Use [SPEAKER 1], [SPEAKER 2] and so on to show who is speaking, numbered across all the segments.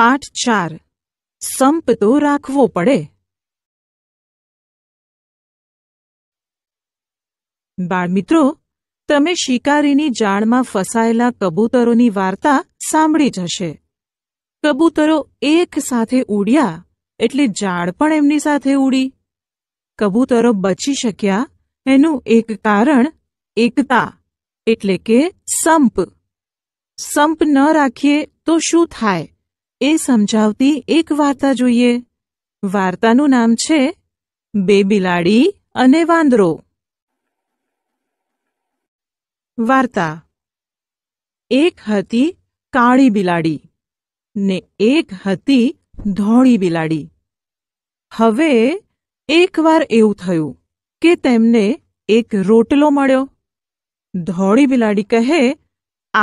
[SPEAKER 1] પાઠ ચાર સંપ તો રાખવો પડે બાળમિત્રો તમે શિકારીની જાળમાં ફસાયેલા કબૂતરોની વાર્તા સાંભળી જ હશે કબૂતરો એક સાથે ઉડ્યા એટલે જાળ પણ એમની સાથે ઉડી કબૂતરો બચી શક્યા એનું એક કારણ એકતા એટલે કે સંપ સંપ ન રાખીએ તો શું થાય એ સમજાવતી એક વાર્તા જોઈએ વાર્તાનું નામ છે બે બિલાડી અને વાંદરો વાર્તા એક હતી કાળી બિલાડી ને એક હતી ધોળી બિલાડી હવે એકવાર એવું થયું કે તેમને એક રોટલો મળ્યો ધોળી બિલાડી કહે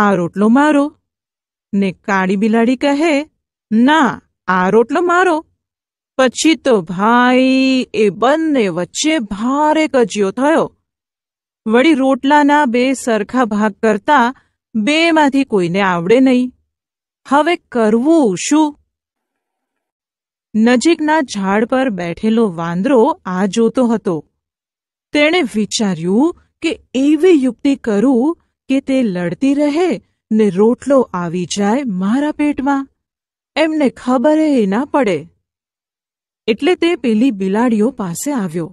[SPEAKER 1] આ રોટલો મારો ને કાળી બિલાડી કહે ના આ રોટલો મારો પછી તો ભાઈ એ બંને વચ્ચે ભારે કજિયો થયો વળી રોટલાના બે સરખા ભાગ કરતા બેમાંથી કોઈને આવડે નહીં હવે કરવું શું નજીકના ઝાડ પર બેઠેલો વાંદરો આ જોતો હતો તેણે વિચાર્યું કે એવી યુક્તિ કરું કે તે લડતી રહે ને રોટલો આવી જાય મારા પેટમાં એમને ખબર એ ના પડે એટલે તે પેલી બિલાડીઓ પાસે આવ્યો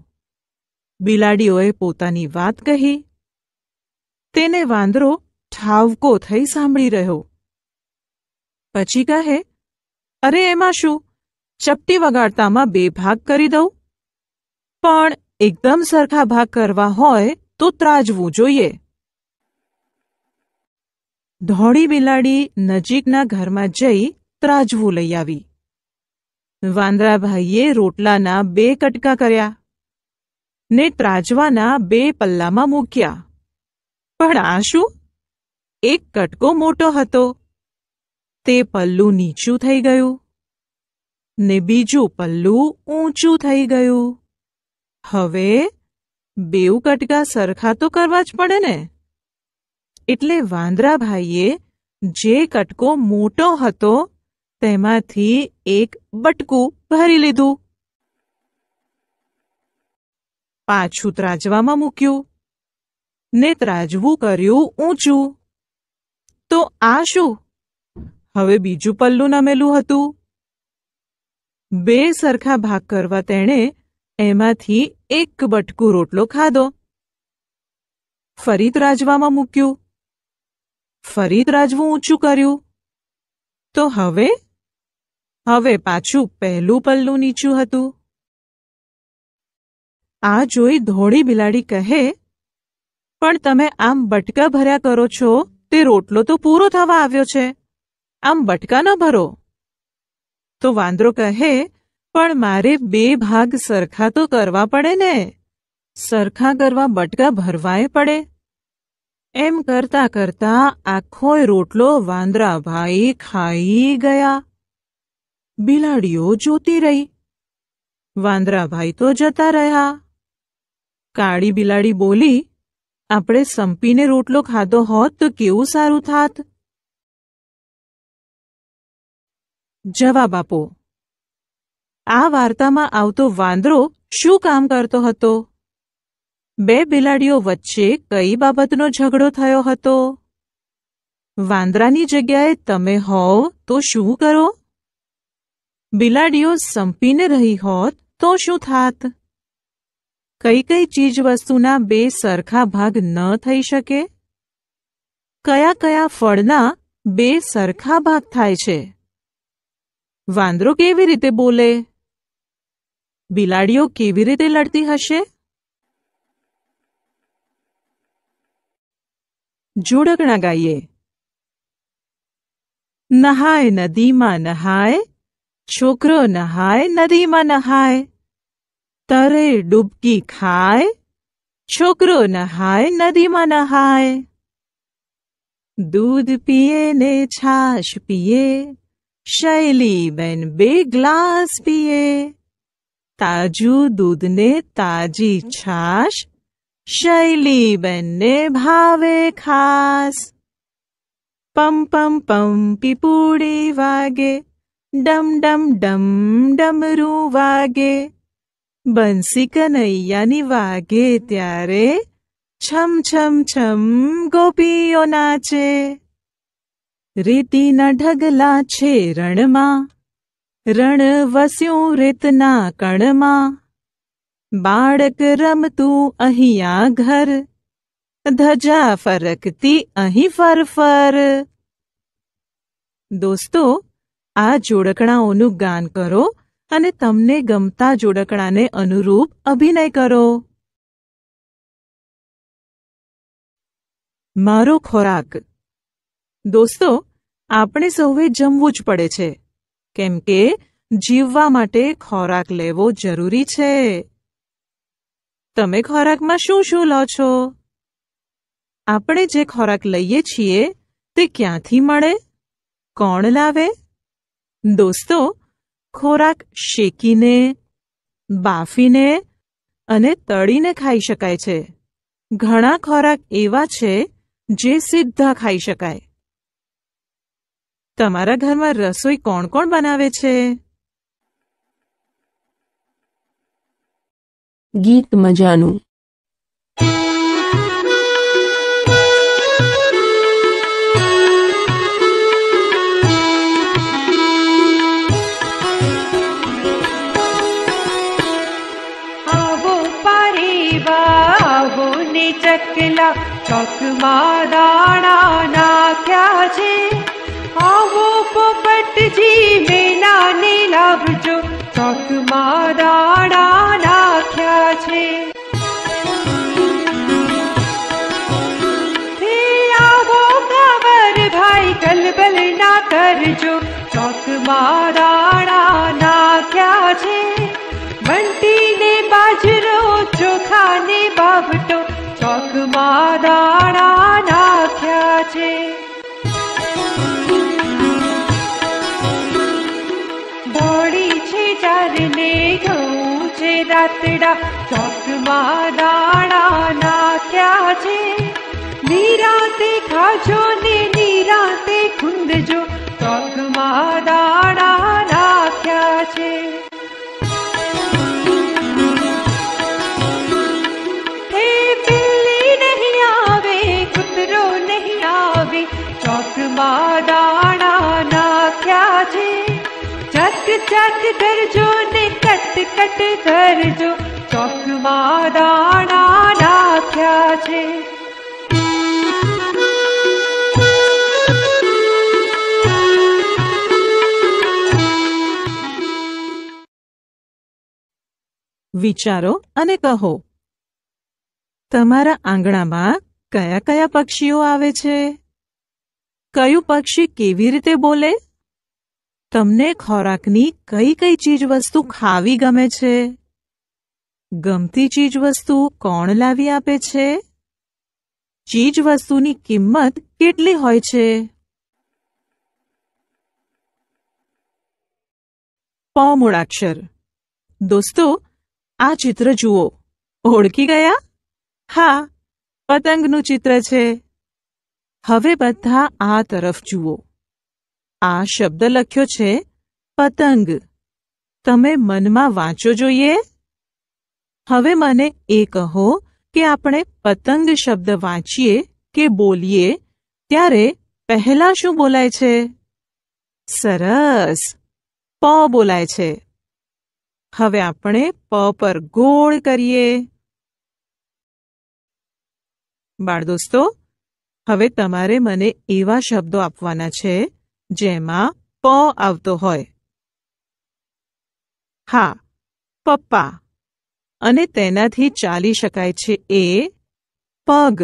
[SPEAKER 1] બિલાડીઓએ પોતાની વાત કહી તેને વાંદરો ઠાવકો થઈ સાંભળી રહ્યો પછી કહે અરે એમાં શું ચપટી વગાડતામાં બે ભાગ કરી દઉં પણ એકદમ સરખા ભાગ કરવા હોય તો ત્રાજવું જોઈએ ધોળી બિલાડી નજીકના ઘરમાં જઈ ત્રાજવું લઈ આવી વાંદરાભાઈએ રોટલાના બે કટકા કર્યા ને ત્રાજવાના બે પલ્લામાં મૂક્યા પણ આ શું એક કટકો મોટો હતો તે પલ્લું નીચું થઈ ગયું ને બીજું પલ્લું ઊંચું થઈ ગયું હવે બેઉ કટકા સરખા તો કરવા જ પડે ને એટલે વાંદરાભાઈએ જે કટકો મોટો હતો તેમાંથી એક બટકું ભરી લીધું પાછું ત્રાજવામાં મૂક્યું ને ત્રાજવું કર્યું ઊંચું તો આ શું હવે બીજું પલ્લું નમેલું હતું બે સરખા ભાગ કરવા તેણે એમાંથી એક બટકું રોટલો ખાધો ફરી ત્રાજવામાં મૂક્યું ફરી ત્રાજવું ઊંચું કર્યું તો હવે હવે પાછું પહેલું પલ્લું નીચું હતું આ જોઈ ધોળી બિલાડી કહે પણ તમે આમ બટકા ભર્યા કરો છો તે રોટલો તો પૂરો થવા આવ્યો છે આમ બટકા ન ભરો તો વાંદરો કહે પણ મારે બે ભાગ સરખા તો કરવા પડે ને સરખા કરવા બટકા ભરવાય પડે એમ કરતા કરતા આખોય રોટલો વાંદરા ભાઈ ખાઈ ગયા બિલાડીઓ જોતી રહી વાંદરાભાઈ તો જતા રહ્યા કાળી બિલાડી બોલી આપણે સંપીને રોટલો ખાધો હોત તો કેવું સારું થાત જવાબ આપો આ વાર્તામાં આવતો વાંદરો શું કામ કરતો હતો બે બિલાડીઓ વચ્ચે કઈ બાબતનો ઝઘડો થયો હતો વાંદરાની જગ્યાએ તમે હોવ તો શું કરો બિલાડીઓ સંપીને રહી હોત તો શું થાત કઈ કઈ ચીજવસ્તુના બે સરખા ભાગ ન થઈ શકે કયા કયા ફળના બે સરખા ભાગ થાય છે વાંદરો કેવી રીતે બોલે બિલાડીઓ કેવી રીતે લડતી હશે જોડકણા ગાઈએ નહાય નદીમાં નહાય नहाय नदी में नहाय तरे डुबकी खाय ખાય नहाय नदी में नहाय दूध पिए ने छाछ पिए शैली बेन बे ग्लास पिए ताजू दूध ने ताजी छाछ शैली बन ने भावे खास पम पम पम पिपूड़ी वागे डम डम डम डमरू वगे बंसी कन्हैया नी वागे छम छम छम गोपीओ नाचे रीति न ढगला छे रण मा रण वस्यो रित ना कण मा बाड़क रम तू अहिया घर धजा फरकती अही फर फर दोस्तों આ જોડકણાઓનું ગાન કરો અને તમને ગમતા જોડકણાને અનુરૂપ અભિનય કરો મારો ખોરાક દોસ્તો આપણે સૌએ જમવું જ પડે છે કેમ કે જીવવા માટે ખોરાક લેવો જરૂરી છે તમે ખોરાકમાં શું શું લો છો આપણે જે ખોરાક લઈએ છીએ તે ક્યાંથી મળે કોણ લાવે દોસ્તો ખોરાક શેકીને બાફીને અને તળીને ખાઈ શકાય છે ઘણા ખોરાક એવા છે જે સીધા ખાઈ શકાય તમારા ઘરમાં રસોઈ કોણ કોણ બનાવે છે ગીત મજાનું
[SPEAKER 2] પાકમાં દાણા નાખ્યા છે આવો પોપટજી મેનાને લાવજો પાકમાં દાણા નાખ્યા છે આવો કવર ભાઈ કલબલ ના કરજો ચોકમાં દાણા દાણા નાખ્યા છે બોડી છે ચારને ઘઉં છે દાતડા ચોકમાં દાણા નાખ્યા છે નિરાતે ખાજો ને નિરાતે ખૂંદજો ચોકમાં દાણા નાખ્યા છે ચાક ધરજો ને કટ કટ ધરજો ચોકમાં દાણા નાખ્યા છે
[SPEAKER 1] વિચારો અને કહો તમારા આંગણામાં કયા કયા પક્ષીઓ આવે છે કયું પક્ષી કેવી રીતે બોલે તમને ખોરાકની કઈ કઈ ચીજવસ્તુ ખાવી ગમે છે ગમતી ચીજવસ્તુ કોણ લાવી આપે છે ચીજવસ્તુની કિંમત કેટલી હોય છે પ મૂળાક્ષર દોસ્તો આ ચિત્ર જુઓ ઓળખી ગયા હા પતંગનું ચિત્ર છે હવે બધા આ તરફ જુઓ આ શબ્દ લખ્યો છે પતંગ તમે મનમાં વાંચો જોઈએ હવે મને એ કહો કે આપણે પતંગ શબ્દ વાંચીએ કે બોલીએ ત્યારે પહેલા શું બોલાય છે સરસ પ બોલાય છે હવે આપણે પ પર ગોળ કરીએ બાળ દોસ્તો હવે તમારે મને એવા શબ્દો આપવાના છે જેમાં પ આવતો હોય હા પપ્પા અને તેનાથી ચાલી શકાય છે એ પગ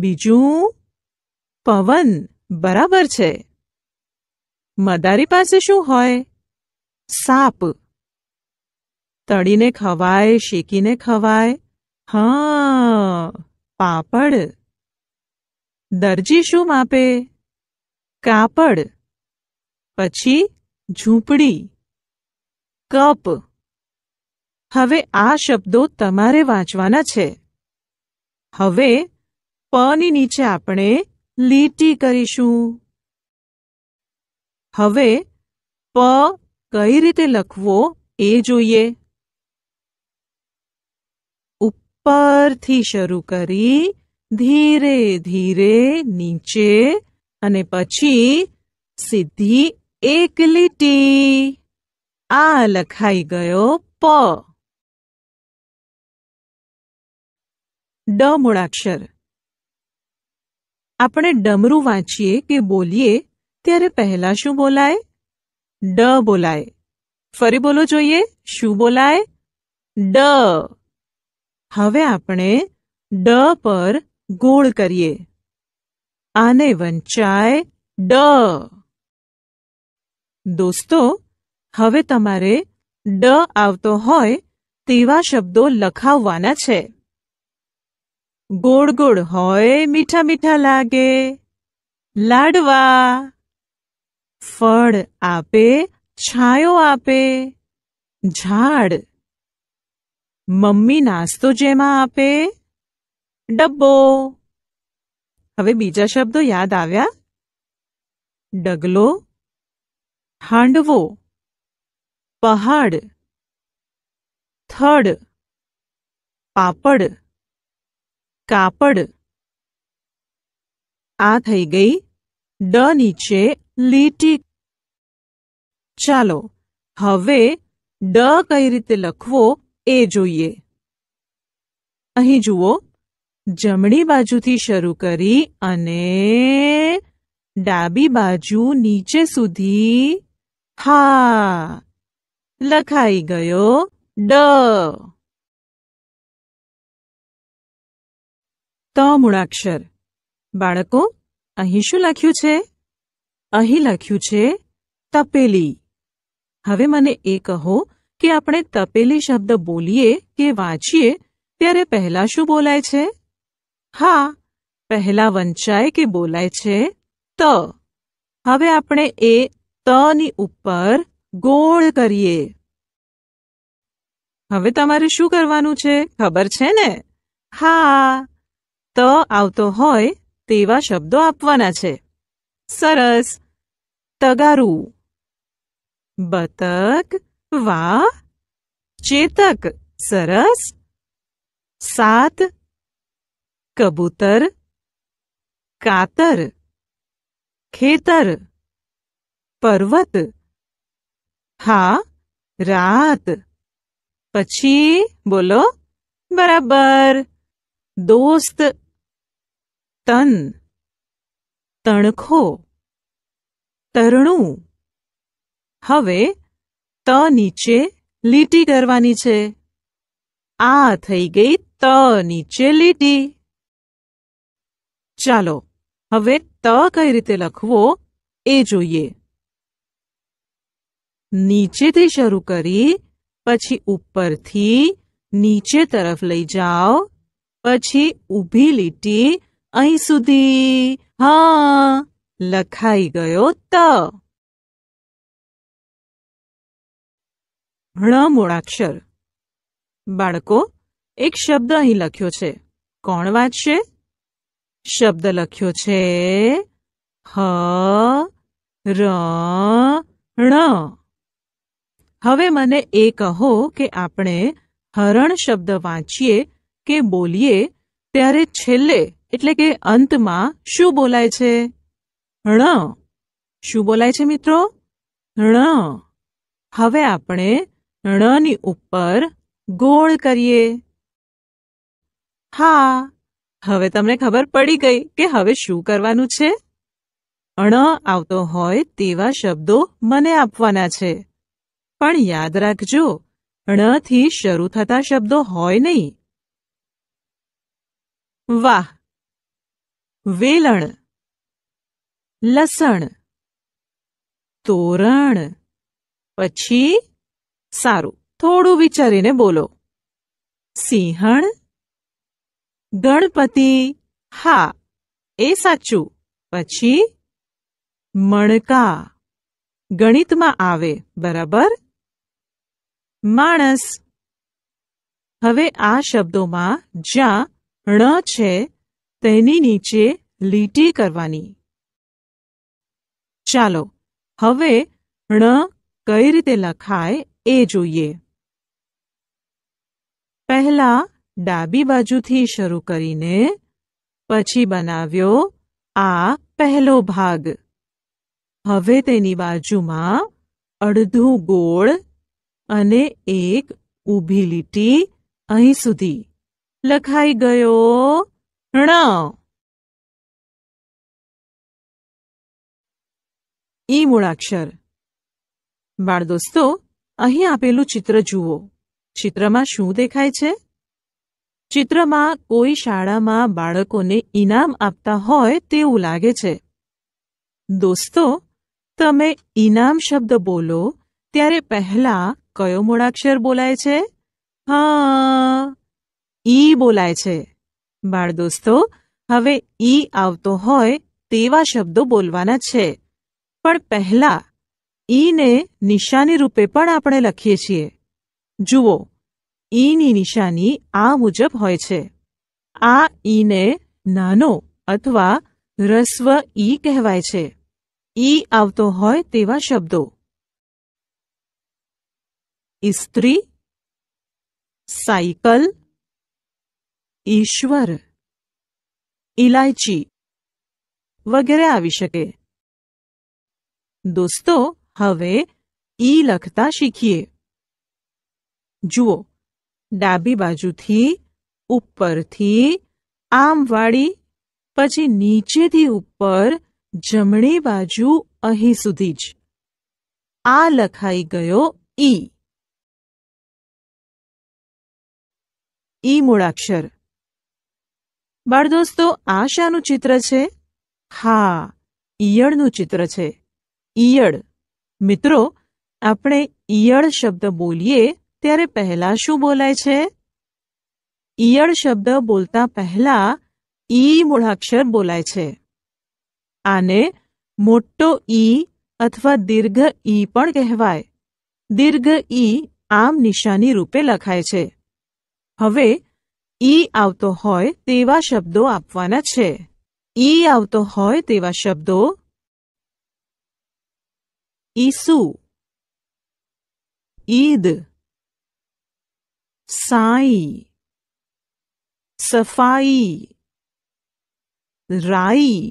[SPEAKER 1] બીજું પવન બરાબર છે મદારી પાસે શું હોય સાપ તળીને ખવાય શેકીને ખવાય હા પાપડ દરજી શું માપે કાપડ પછી ઝૂંપડી કપ હવે આ શબ્દો તમારે વાંચવાના છે હવે પની નીચે આપણે લીટી કરીશું હવે પ કઈ રીતે લખવો એ જોઈએ ઉપરથી શરૂ કરી ધીરે ધીરે નીચે અને પછી સીધી એકલી ટી આ લખાઈ ગયો પ ડ મુળાક્ષર આપણે ડમરું વાંચીએ કે બોલિયે ત્યારે પહેલો શું બોલાય ડ બોલાય ફરી બોલો જોઈએ શું બોલાય ડ હવે આપણે ડ પર ગોળ કરીએ આને વંચાય ડ દોસ્તો હવે તમારે ડ આવતો હોય તેવા શબ્દો લખાવવાના છે ગોળ ગોળ હોય મીઠા મીઠા લાગે લાડવા ફળ આપે છાયો આપે ઝાડ મમ્મી નાસ્તો જેમાં આપે ડબ્બો હવે બીજા શબ્દો યાદ આવ્યા ડગલો હાંડવો પહાડ થડ પાપડ કાપડ આ થઈ ગઈ ડ નીચે લીટી ચાલો હવે ડ કઈ રીતે લખવો એ જોઈએ અહીં જુઓ જમણી બાજુથી શરૂ કરી અને ડાબી બાજુ નીચે સુધી હા લખાઈ ગયો ડ ત મૂળાક્ષર બાળકો અહીં શું લખ્યું છે અહીં લખ્યું છે તપેલી હવે મને એ કહો કે આપણે તપેલી શબ્દ બોલીએ કે વાંચીએ ત્યારે પહેલા શું બોલાય છે હા પહેલા વંચાય કે બોલાય છે ત હવે આપણે એ તની ઉપર ગોળ કરીએ હવે તમારે શું કરવાનું છે ખબર છે ને હા ત આવતો હોય તેવા શબ્દો આપવાના છે સરસ તગારું બતક વાહ ચેતક સરસ સાત કબૂતર કાતર ખેતર પર્વત હા રાત પછી બોલો બરાબર દોસ્ત તન તણખો તરણું હવે ત નીચે લીટી કરવાની છે આ થઈ ગઈ ત નીચે લીટી ચાલો હવે ત કઈ રીતે લખવો એ જોઈએ નીચેથી શરૂ કરી પછી ઉપરથી નીચે તરફ લઈ જાઓ પછી ઊભી લીટી અહીં સુધી હા લખાઈ ગયો ત મૂળાક્ષર બાળકો એક શબ્દ અહીં લખ્યો છે કોણ વાંચશે શબ્દ લખ્યો છે હ ર ણ હવે મને એ કહો કે આપણે હરણ શબ્દ વાંચીએ કે બોલીએ ત્યારે છેલ્લે એટલે કે અંતમાં શું બોલાય છે ણ શું બોલાય છે મિત્રો ણ હવે આપણે ણની ઉપર ગોળ કરીએ હા હવે તમને ખબર પડી ગઈ કે હવે શું કરવાનું છે અણ આવતો હોય તેવા શબ્દો મને આપવાના છે પણ યાદ રાખજો અણથી શરૂ થતા શબ્દો હોય નહીં વાહ વેલણ લસણ તોરણ પછી સારું થોડું વિચારીને બોલો સિંહણ ગણપતિ હા એ સાચું પછી મણકા ગણિતમાં આવે બરાબર માણસ હવે આ શબ્દોમાં જ્યાં ણ છે તેની નીચે લીટી કરવાની ચાલો હવે ણ કઈ રીતે લખાય એ જોઈએ પહેલા ડાબી બાજુથી શરૂ કરીને પછી બનાવ્યો આ પહેલો ભાગ હવે તેની બાજુમાં અડધું ગોળ અને એક ઊભી લીટી અહીં સુધી લખાઈ ગયો ણ ઈ મૂળાક્ષર બાળ દોસ્તો અહીં આપેલું ચિત્ર જુઓ ચિત્રમાં શું દેખાય છે ચિત્રમાં કોઈ શાળામાં બાળકોને ઇનામ આપતા હોય તેવું લાગે છે દોસ્તો તમે ઇનામ શબ્દ બોલો ત્યારે પહેલા કયો મૂળાક્ષર બોલાય છે હા ઈ બોલાય છે બાળ દોસ્તો હવે ઈ આવતો હોય તેવા શબ્દો બોલવાના છે પણ પહેલા ઈને નિશાની રૂપે પણ આપણે લખીએ છીએ જુઓ ઈની નિશાની આ મુજબ હોય છે આ ઈને નાનો અથવા રસ્વ ઈ કહેવાય છે ઈ આવતો હોય તેવા શબ્દો ઇસ્ત્રી સાયકલ ઈશ્વર ઇલાયચી વગેરે આવી શકે દોસ્તો હવે ઈ લખતા શીખીએ જુઓ ડાબી બાજુથી ઉપરથી આમ વાળી પછી નીચેથી ઉપર જમણી બાજુ અહીં સુધી જ આ લખાઈ ગયો ઈ ઈ મૂળાક્ષર બાળ દોસ્તો આ શાનું ચિત્ર છે હા ઈયળનું ચિત્ર છે ઈયળ મિત્રો આપણે ઈયળ શબ્દ બોલીએ ત્યારે પહેલા શું બોલાય છે ઈયળ શબ્દ બોલતા પહેલા ઈ મૂળાક્ષર બોલાય છે આને મોટો ઈ અથવા દીર્ઘ ઈ પણ કહેવાય દીર્ઘ ઈ આમ નિશાની રૂપે લખાય છે હવે ઈ આવતો હોય તેવા શબ્દો આપવાના છે ઈ આવતો હોય તેવા શબ્દો ઈસુ ઈદ સાઈ સફાઈ રાઈ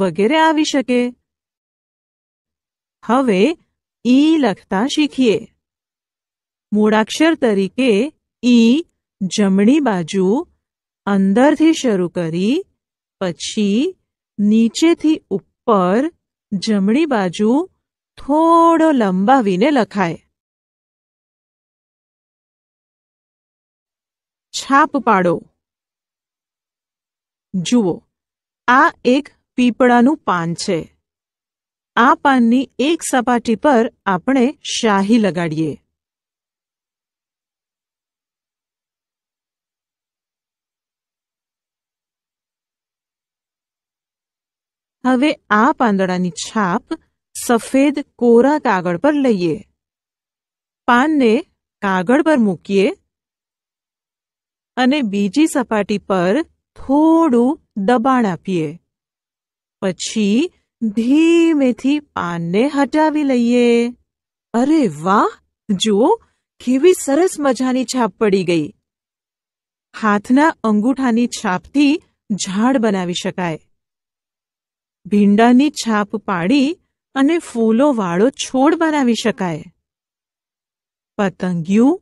[SPEAKER 1] વગેરે આવી શકે હવે ઈ લખતા શીખીએ મૂળાક્ષર તરીકે ઈ જમણી બાજુ અંદરથી શરૂ કરી પછી નીચેથી ઉપર જમણી બાજુ થોડો લંબાવીને લખાય છાપ પાડો જુઓ આ એક પીપળાનું પાન છે આ પાનની એક સપાટી પર આપણે શાહી લગાડીએ હવે આ પાંદડાની છાપ સફેદ કોરા કાગળ પર લઈએ પાનને કાગળ પર મૂકીએ અને બીજી સપાટી પર થોડું દબાણ આપીએ પછી ધીમેથી પાનને હટાવી લઈએ અરે વાહ જુઓ કેવી સરસ મજાની છાપ પડી ગઈ હાથના અંગૂઠાની છાપથી ઝાડ બનાવી શકાય ભીંડાની છાપ પાડી અને ફૂલોવાળો છોડ બનાવી શકાય પતંગિયું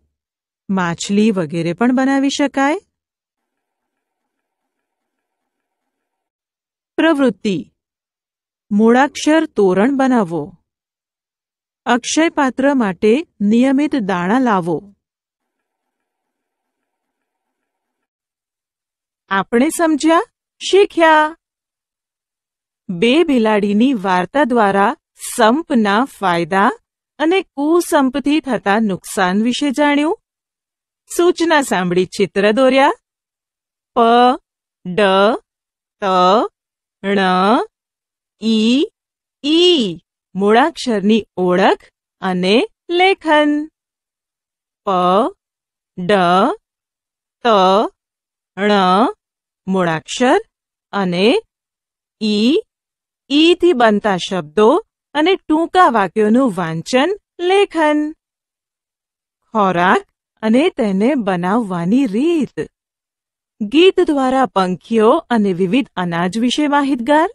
[SPEAKER 1] માછલી વગેરે પણ બનાવી શકાય પ્રવૃત્તિ મૂળાક્ષર તોરણ બનાવો અક્ષય પાત્ર માટે નિયમિત દાણા લાવો આપણે સમજ્યા શીખ્યા બે બિલાડીની વાર્તા દ્વારા સંપના ફાયદા અને કુસંપથી થતા નુકસાન વિશે જાણ્યું સૂચના સાંભળી ચિત્ર દોર્યા પ ડ ત ણ ઈ ઈ મૂળાક્ષરની ઓળખ અને લેખન પ ડ ત ણ મૂળાક્ષર અને ઈ થી બનતા શબ્દો અને ટૂંકા વાક્યોનું વાંચન લેખન ખોરાક અને તેને બનાવવાની રીત ગીત દ્વારા પંખીઓ અને વિવિધ અનાજ વિશે માહિતગાર